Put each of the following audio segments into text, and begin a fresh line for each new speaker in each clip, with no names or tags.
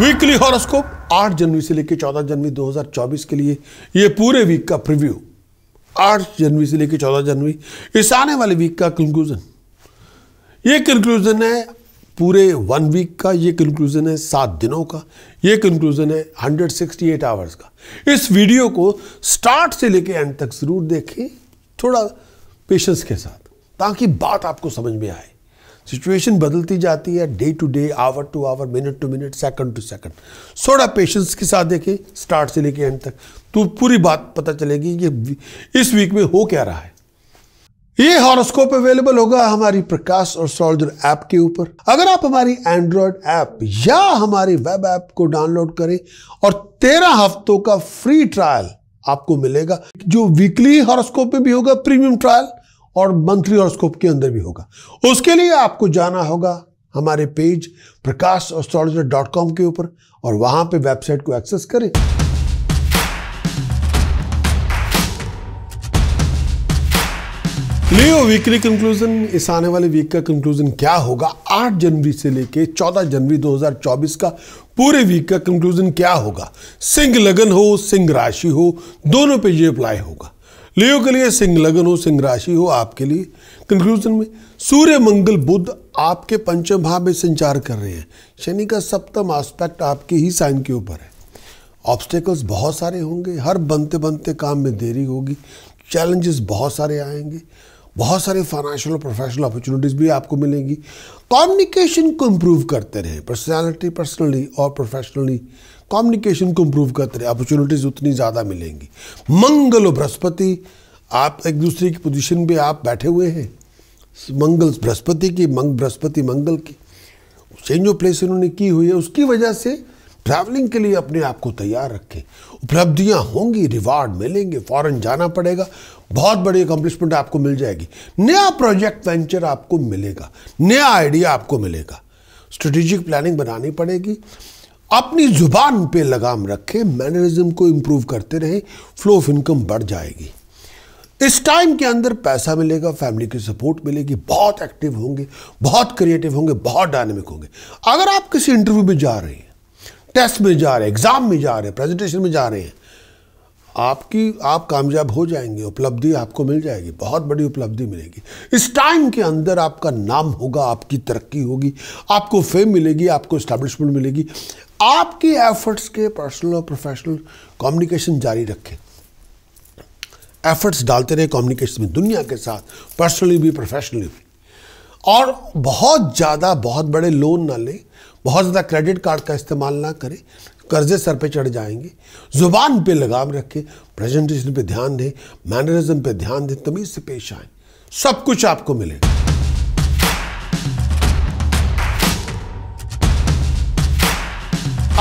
weekly horoscope 8 जनवरी से लेकर 14 जनवरी 2024 के लिए ये पूरे वीक का प्रीव्यू 8 जनवरी से लेकर 14 जनवरी इस आने वाले वीक का कंक्लूजन ये कंक्लूजन है पूरे वन वीक का ये कंक्लूजन है सात दिनों का ये कंक्लूजन है 168 आवर्स का इस वीडियो को स्टार्ट से लेकर एंड तक ज़रूर देखें थोड़ा पेशेंस के साथ ताकि बात आपको समझ में आए सिचुएशन बदलती जाती है day to day hour to hour minute to minute second to second थोड़ा पेशेंस के साथ देखें स्टार्ट से लेके एंड तक तो पूरी बात पता चलेगी कि इस वीक में हो क्या रहा है ये हॉरोस्कोप अवेलेबल होगा हमारी प्रकाश और सोल्जर ऐप के ऊपर अगर आप हमारी एंड्रॉयड ऐप या हमारी वेब ऐप को डाउनलोड करें और तेरह हफ्तों का फ्री ट्रायल आपको मिलेगा जो वीकली हॉरोस्कोप में भी होगा प्रीमियम ट्रायल और मंथली हॉरोस्कोप के अंदर भी होगा उसके लिए आपको जाना होगा हमारे page Prakash astrologer dot com के ऊपर और वहां पे वेबसाइट को एक्सेस करें लियो वीकली कंक्लूजन इस आने वाले वीक का कंक्लूजन क्या होगा 8 जनवरी से लेके 14 जनवरी 2024 का पूरे वीक का कंक्लूजन क्या होगा सिंह लगन हो सिंह राशि हो दोनों पे ये अप्लाई होगा लियो के लिए सिंह लगन हो सिंह राशि हो आपके लिए कंक्लूजन में सूर्य मंगल बुद्ध आपके पंचम भाव में संचार कर रहे हैं शनि का सप्तम आस्पेक्ट आपके ही साइन के ऊपर है ऑब्स्टेकल्स बहुत सारे होंगे हर बनते बनते काम में देरी होगी चैलेंजेस बहुत सारे आएंगे बहुत सारी फाइनेंशियल और प्रोफेशनल अपॉर्चुनिटीज़ भी आपको मिलेंगी कम्युनिकेशन को इम्प्रूव करते रहे पर्सनैलिटी पर्सनली और प्रोफेशनली कम्युनिकेशन को इम्प्रूव करते रहे अपॉर्चुनिटीज़ उतनी ज़्यादा मिलेंगी मंगल और बृहस्पति आप एक दूसरे की पोजिशन पर आप बैठे हुए हैं मंगल बृहस्पति की मंग बृहस्पति मंगल की चेंज ऑफ प्लेस इन्होंने की हुई है उसकी वजह से ट्रैवलिंग के लिए अपने आप को तैयार रखें उपलब्धियां होंगी रिवार्ड मिलेंगे फॉरेन जाना पड़ेगा बहुत बड़ी अकम्पलिशमेंट आपको मिल जाएगी नया प्रोजेक्ट वेंचर आपको मिलेगा नया आइडिया आपको मिलेगा स्ट्रेटेजिक प्लानिंग बनानी पड़ेगी अपनी जुबान पे लगाम रखें मैनरिज्म को इम्प्रूव करते रहें फ्लो ऑफ इनकम बढ़ जाएगी इस टाइम के अंदर पैसा मिलेगा फैमिली की सपोर्ट मिलेगी बहुत एक्टिव होंगे बहुत क्रिएटिव होंगे बहुत डायनेमिक होंगे अगर आप किसी इंटरव्यू में जा रहे हैं टेस्ट में जा रहे हैं एग्ज़ाम में जा रहे हैं प्रेजेंटेशन में जा रहे हैं आपकी आप कामयाब हो जाएंगे उपलब्धि आपको मिल जाएगी बहुत बड़ी उपलब्धि मिलेगी इस टाइम के अंदर आपका नाम होगा आपकी तरक्की होगी आपको फेम मिलेगी आपको इस्टेब्लिशमेंट मिलेगी आपके एफर्ट्स के पर्सनल और प्रोफेशनल कम्युनिकेशन जारी रखें एफर्ट्स डालते रहे कम्युनिकेशन में दुनिया के साथ पर्सनली भी प्रोफेशनली भी और बहुत ज़्यादा बहुत बड़े लोन ना लें बहुत ज़्यादा क्रेडिट कार्ड का इस्तेमाल ना करें कर्जे सर पे चढ़ जाएंगे ज़ुबान पे लगाम रखें प्रेजेंटेशन पे ध्यान दें मैनरिज्म पे ध्यान दें तमीज़ से पेश आए सब कुछ आपको मिलेगा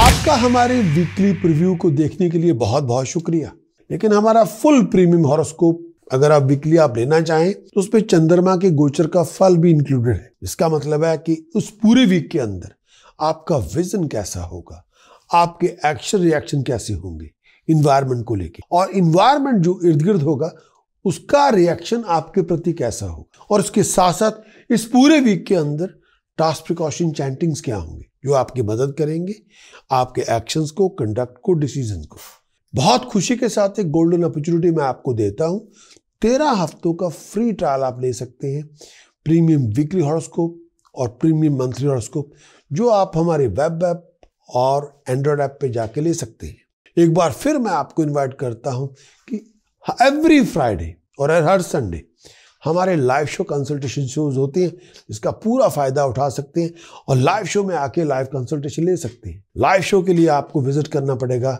आपका हमारे वीकली प्रीव्यू को देखने के लिए बहुत बहुत शुक्रिया लेकिन हमारा फुल प्रीमियम हॉरोस्कोप अगर आप वीकली आप लेना चाहें तो उसमें चंद्रमा के गोचर का फल भी इंक्लूडेड है इसका मतलब है कि उस पूरे वीक के अंदर आपका विजन कैसा होगा आपके एक्शन रिएक्शन कैसे होंगे इन्वायरमेंट को लेके और इन्वायरमेंट जो इर्द गिर्द होगा उसका रिएक्शन आपके प्रति कैसा होगा और उसके साथ साथ इस पूरे वीक के अंदर टास्क प्रिकॉशन चैंटिंग्स क्या होंगे जो आपकी मदद करेंगे आपके एक्शंस को कंडक्ट को डिसीजन को बहुत खुशी के साथ एक गोल्डन अपॉर्चुनिटी मैं आपको देता हूं तेरह हफ्तों का फ्री ट्रायल आप ले सकते हैं प्रीमियम वीकली हॉरोस्कोप और प्रीमियम मंथली हॉरोस्कोप जो आप हमारे वेब ऐप और एंड्रॉयड ऐप पे जाके ले सकते हैं एक बार फिर मैं आपको इनवाइट करता हूं कि एवरी फ्राइडे और हर संडे हमारे लाइव शो कंसल्टेशन शोज होते हैं इसका पूरा फ़ायदा उठा सकते हैं और लाइव शो में आके लाइव कंसल्टेशन ले सकते हैं लाइव शो के लिए आपको विजिट करना पड़ेगा